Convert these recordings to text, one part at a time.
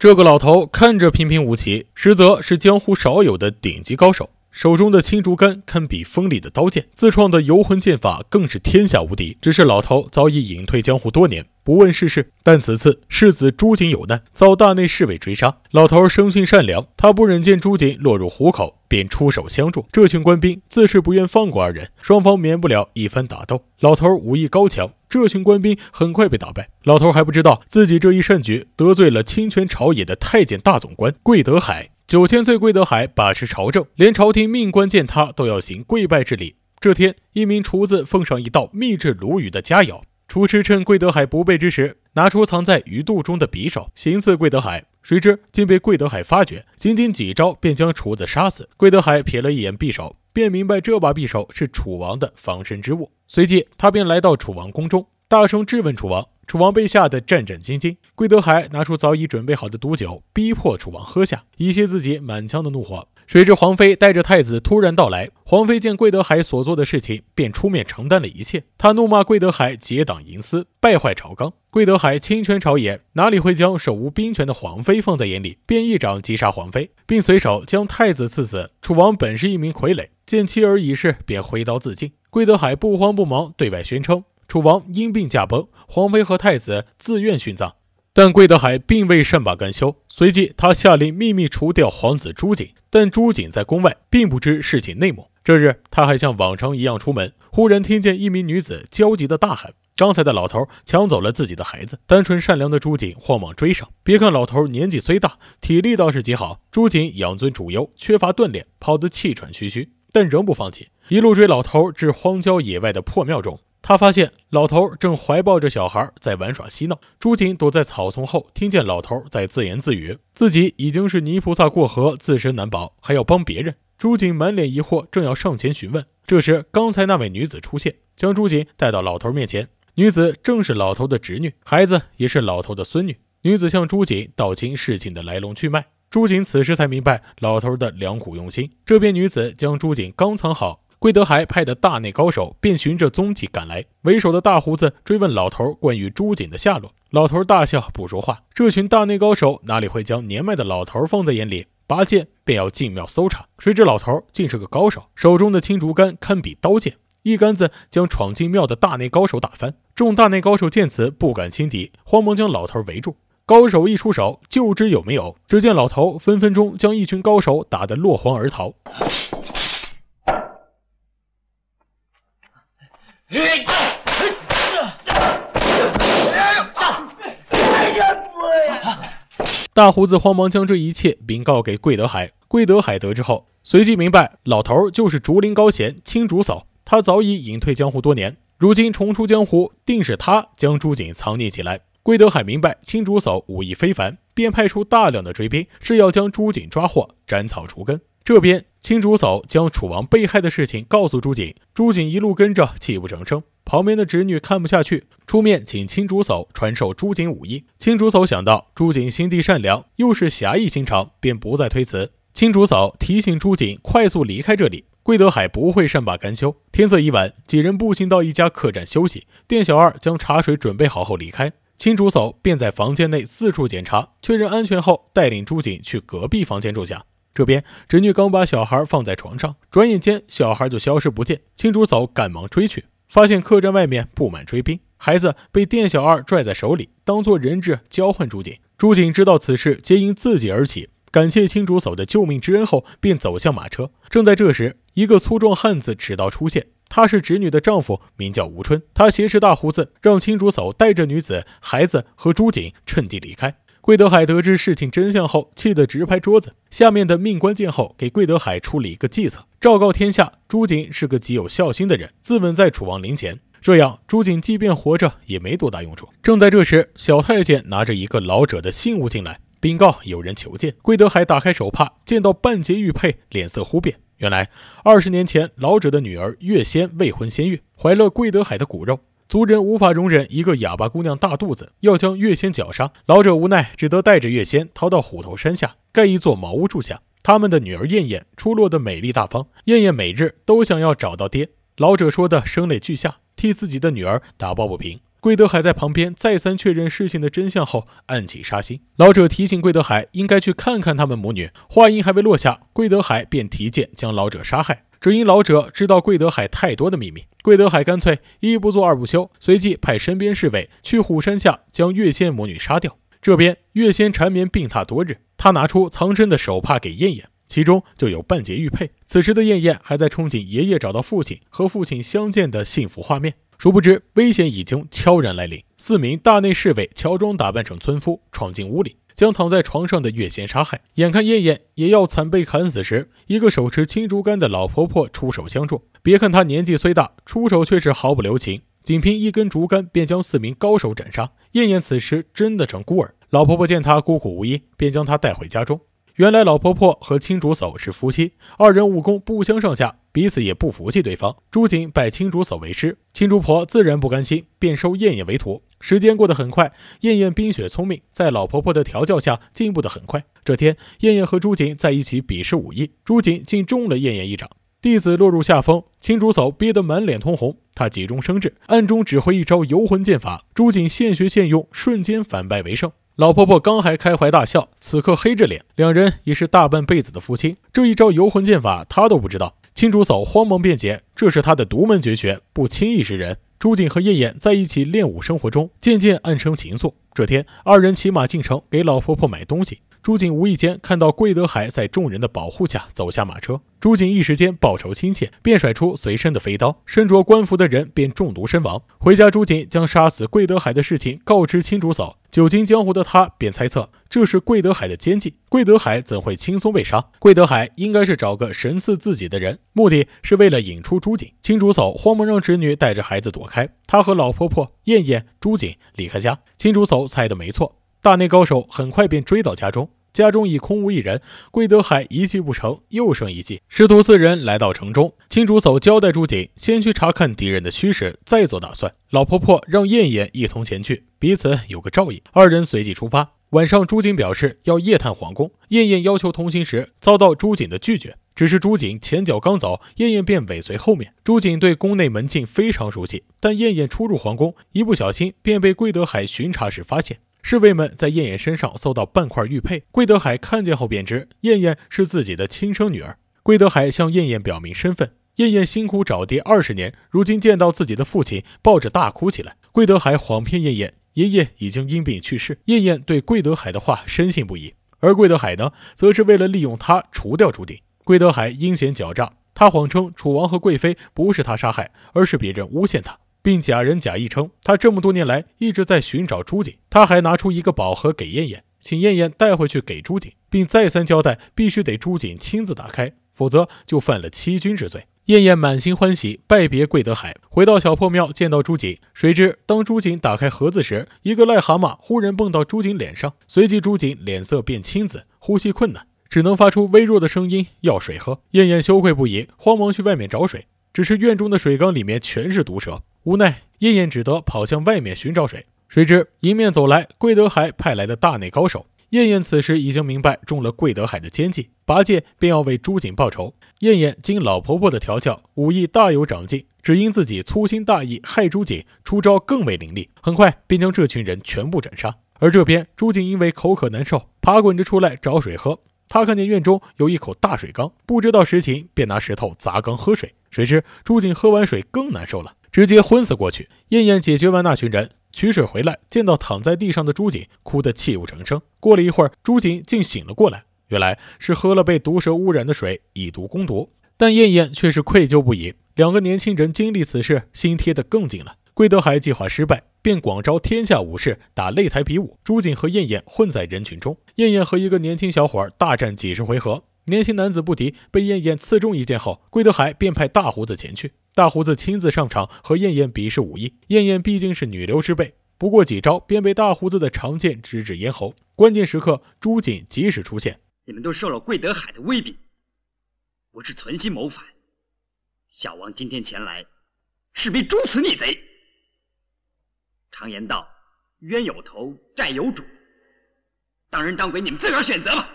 这个老头看着平平无奇，实则是江湖少有的顶级高手。手中的青竹竿堪比锋利的刀剑，自创的游魂剑法更是天下无敌。只是老头早已隐退江湖多年。不问世事，但此次世子朱瑾有难，遭大内侍卫追杀。老头生性善良，他不忍见朱瑾落入虎口，便出手相助。这群官兵自是不愿放过二人，双方免不了一番打斗。老头武艺高强，这群官兵很快被打败。老头还不知道自己这一善举得罪了亲权朝野的太监大总官桂德海。九千岁桂德海把持朝政，连朝廷命官见他都要行跪拜之礼。这天，一名厨子奉上一道秘制鲈鱼的佳肴。厨师趁桂德海不备之时，拿出藏在鱼肚中的匕首，行刺桂德海，谁知竟被桂德海发觉，仅仅几招便将厨子杀死。桂德海瞥了一眼匕首，便明白这把匕首是楚王的防身之物，随即他便来到楚王宫中，大声质问楚王。楚王被吓得战战兢兢。桂德海拿出早已准备好的毒酒，逼迫楚王喝下，以泄自己满腔的怒火。谁知皇妃带着太子突然到来，皇妃见桂德海所做的事情，便出面承担了一切。他怒骂桂德海结党营私，败坏朝纲。桂德海清权朝野，哪里会将手无兵权的皇妃放在眼里？便一掌击杀皇妃，并随手将太子赐死。楚王本是一名傀儡，见妻儿已逝，便挥刀自尽。桂德海不慌不忙对外宣称，楚王因病驾崩，皇妃和太子自愿殉葬。但桂德海并未善罢甘休，随即他下令秘密除掉皇子朱瑾，但朱瑾在宫外，并不知事情内幕。这日，他还像往常一样出门，忽然听见一名女子焦急的大喊：“刚才的老头抢走了自己的孩子！”单纯善良的朱瑾慌忙追上。别看老头年纪虽大，体力倒是极好。朱瑾养尊处优，缺乏锻炼，跑得气喘吁吁，但仍不放弃，一路追老头至荒郊野外的破庙中。他发现老头正怀抱着小孩在玩耍嬉闹，朱锦躲在草丛后，听见老头在自言自语：“自己已经是泥菩萨过河，自身难保，还要帮别人。”朱锦满脸疑惑，正要上前询问，这时刚才那位女子出现，将朱锦带到老头面前。女子正是老头的侄女，孩子也是老头的孙女。女子向朱锦道清事情的来龙去脉，朱锦此时才明白老头的良苦用心。这边女子将朱锦刚藏好。贵德海派的大内高手便循着踪迹赶来，为首的大胡子追问老头关于朱瑾的下落。老头大笑不说话。这群大内高手哪里会将年迈的老头放在眼里？拔剑便要进庙搜查。谁知老头竟是个高手，手中的青竹竿堪比刀剑，一竿子将闯进庙的大内高手打翻。众大内高手见此不敢轻敌，慌忙将老头围住。高手一出手就知有没有，只见老头分分钟将一群高手打得落荒而逃。大胡子慌忙将这一切禀告给桂德海，桂德海得知后，随即明白老头就是竹林高贤青竹嫂，他早已隐退江湖多年，如今重出江湖，定是他将朱瑾藏匿起来。桂德海明白青竹嫂武艺非凡，便派出大量的追兵，是要将朱瑾抓获，斩草除根。这边青竹嫂将楚王被害的事情告诉朱瑾，朱瑾一路跟着，泣不成声。旁边的侄女看不下去，出面请青竹嫂传授朱瑾武艺。青竹嫂想到朱瑾心地善良，又是侠义心肠，便不再推辞。青竹嫂提醒朱瑾快速离开这里，桂德海不会善罢甘休。天色已晚，几人步行到一家客栈休息。店小二将茶水准备好后离开，青竹嫂便在房间内四处检查，确认安全后，带领朱瑾去隔壁房间住下。这边侄女刚把小孩放在床上，转眼间小孩就消失不见。青竹嫂赶忙追去，发现客栈外面布满追兵，孩子被店小二拽在手里，当做人质交换朱锦。朱锦知道此事皆因自己而起，感谢青竹嫂的救命之恩后，便走向马车。正在这时，一个粗壮汉子持刀出现，他是侄女的丈夫，名叫吴春。他挟持大胡子，让青竹嫂带着女子、孩子和朱锦趁机离开。桂德海得知事情真相后，气得直拍桌子。下面的命官见后，给桂德海出了一个计策，昭告天下：朱瑾是个极有孝心的人，自刎在楚王陵前，这样朱瑾即便活着也没多大用处。正在这时，小太监拿着一个老者的信物进来，禀告有人求见。桂德海打开手帕，见到半截玉佩，脸色忽变。原来二十年前，老者的女儿月仙未婚先孕，怀了桂德海的骨肉。族人无法容忍一个哑巴姑娘大肚子，要将月仙绞杀。老者无奈，只得带着月仙逃到虎头山下，盖一座茅屋住下。他们的女儿燕燕出落的美丽大方，燕燕每日都想要找到爹。老者说的声泪俱下，替自己的女儿打抱不平。桂德海在旁边再三确认事情的真相后，暗起杀心。老者提醒桂德海应该去看看他们母女，话音还未落下，桂德海便提剑将老者杀害，只因老者知道桂德海太多的秘密。桂德海干脆一不做二不休，随即派身边侍卫去虎山下将月仙母女杀掉。这边月仙缠绵病榻多日，他拿出藏身的手帕给燕燕，其中就有半截玉佩。此时的燕燕还在憧憬爷爷找到父亲和父亲相见的幸福画面。殊不知，危险已经悄然来临。四名大内侍卫乔装打扮成村夫，闯进屋里，将躺在床上的月贤杀害。眼看燕燕也要惨被砍死时，一个手持青竹竿的老婆婆出手相助。别看她年纪虽大，出手却是毫不留情，仅凭一根竹竿便将四名高手斩杀。燕燕此时真的成孤儿。老婆婆见她孤苦无依，便将她带回家中。原来，老婆婆和青竹嫂是夫妻，二人武功不相上下。彼此也不服气对方。朱瑾拜青竹嫂为师，青竹婆自然不甘心，便收燕燕为徒。时间过得很快，燕燕冰雪聪明，在老婆婆的调教下进步得很快。这天，燕燕和朱瑾在一起比试武艺，朱瑾竟中了燕燕一掌。弟子落入下风，青竹嫂憋得满脸通红。她急中生智，暗中指挥一招游魂剑法。朱瑾现学现用，瞬间反败为胜。老婆婆刚还开怀大笑，此刻黑着脸。两人已是大半辈子的夫妻，这一招游魂剑法她都不知道。青竹嫂慌忙辩解：“这是她的独门绝学，不轻易示人。”朱瑾和燕燕在一起练武，生活中渐渐暗生情愫。这天，二人骑马进城，给老婆婆买东西。朱瑾无意间看到桂德海在众人的保护下走下马车，朱瑾一时间报仇心切，便甩出随身的飞刀，身着官服的人便中毒身亡。回家，朱瑾将杀死桂德海的事情告知青竹嫂，久经江湖的他便猜测。这是桂德海的奸计，桂德海怎会轻松被杀？桂德海应该是找个神似自己的人，目的是为了引出朱瑾。青竹嫂慌忙让侄女带着孩子躲开，她和老婆婆燕燕、朱瑾离开家。青竹嫂猜的没错，大内高手很快便追到家中，家中已空无一人。桂德海一计不成，又生一计。师徒四人来到城中，青竹嫂交代朱瑾先去查看敌人的虚实，再做打算。老婆婆让燕燕一同前去，彼此有个照应。二人随即出发。晚上，朱瑾表示要夜探皇宫，燕燕要求同行时遭到朱瑾的拒绝。只是朱瑾前脚刚走，燕燕便尾随后面。朱瑾对宫内门禁非常熟悉，但燕燕初入皇宫，一不小心便被贵德海巡查时发现。侍卫们在燕燕身上搜到半块玉佩，贵德海看见后便知燕燕是自己的亲生女儿。贵德海向燕燕表明身份，燕燕辛苦找爹二十年，如今见到自己的父亲，抱着大哭起来。贵德海谎骗燕燕。爷爷已经因病去世，燕燕对桂德海的话深信不疑，而桂德海呢，则是为了利用他除掉朱棣。桂德海阴险狡诈，他谎称楚王和贵妃不是他杀害，而是别人诬陷他，并假仁假意称他这么多年来一直在寻找朱瑾。他还拿出一个宝盒给燕燕，请燕燕带回去给朱瑾，并再三交代必须得朱瑾亲自打开，否则就犯了欺君之罪。燕燕满心欢喜，拜别桂德海，回到小破庙，见到朱瑾。谁知当朱瑾打开盒子时，一个癞蛤蟆忽然蹦到朱瑾脸上，随即朱瑾脸色变青紫，呼吸困难，只能发出微弱的声音要水喝。燕燕羞愧不已，慌忙去外面找水，只是院中的水缸里面全是毒蛇。无奈燕燕只得跑向外面寻找水，谁知迎面走来桂德海派来的大内高手。燕燕此时已经明白中了桂德海的奸计，拔剑便要为朱瑾报仇。燕燕经老婆婆的调教，武艺大有长进。只因自己粗心大意，害朱瑾，出招更为凌厉，很快便将这群人全部斩杀。而这边，朱瑾因为口渴难受，爬滚着出来找水喝。他看见院中有一口大水缸，不知道实情，便拿石头砸缸喝水。谁知朱瑾喝完水更难受了，直接昏死过去。燕燕解决完那群人，取水回来，见到躺在地上的朱瑾，哭得泣不成声。过了一会儿，朱瑾竟醒了过来。原来是喝了被毒蛇污染的水，以毒攻毒。但燕燕却是愧疚不已。两个年轻人经历此事，心贴得更紧了。桂德海计划失败，便广招天下武士打擂台比武。朱瑾和燕燕混在人群中，燕燕和一个年轻小伙大战几十回合，年轻男子不敌，被燕燕刺中一剑后，桂德海便派大胡子前去。大胡子亲自上场和燕燕比试武艺。燕燕毕竟是女流之辈，不过几招便被大胡子的长剑直指咽喉。关键时刻，朱瑾及时出现。你们都受了桂德海的威逼，不是存心谋反。小王今天前来，是为诛此逆贼。常言道，冤有头，债有主。当人当鬼，你们自个儿选择吧。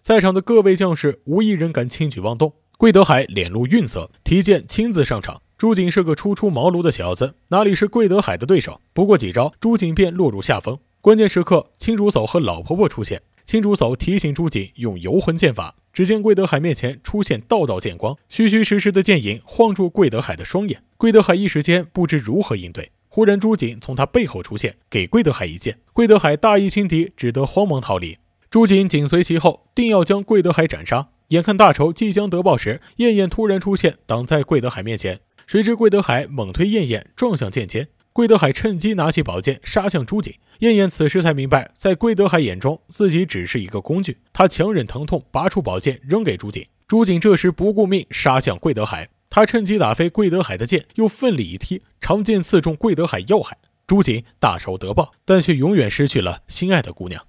在场的各位将士无一人敢轻举妄动。桂德海脸露愠色，提剑亲自上场。朱瑾是个初出茅庐的小子，哪里是桂德海的对手？不过几招，朱瑾便落入下风。关键时刻，青竹嫂和老婆婆出现。青竹叟提醒朱瑾用游魂剑法，只见桂德海面前出现道道剑光，虚虚实实的剑影晃住桂德海的双眼。桂德海一时间不知如何应对。忽然，朱瑾从他背后出现，给桂德海一剑。桂德海大意轻敌，只得慌忙逃离。朱瑾紧随其后，定要将桂德海斩杀。眼看大仇即将得报时，燕燕突然出现，挡在桂德海面前。谁知桂德海猛推燕燕，撞向剑尖。桂德海趁机拿起宝剑，杀向朱瑾。燕燕此时才明白，在桂德海眼中，自己只是一个工具。他强忍疼痛，拔出宝剑，扔给朱瑾。朱瑾这时不顾命，杀向桂德海。他趁机打飞桂德海的剑，又奋力一踢，长剑刺中桂德海要害。朱瑾大仇得报，但却永远失去了心爱的姑娘。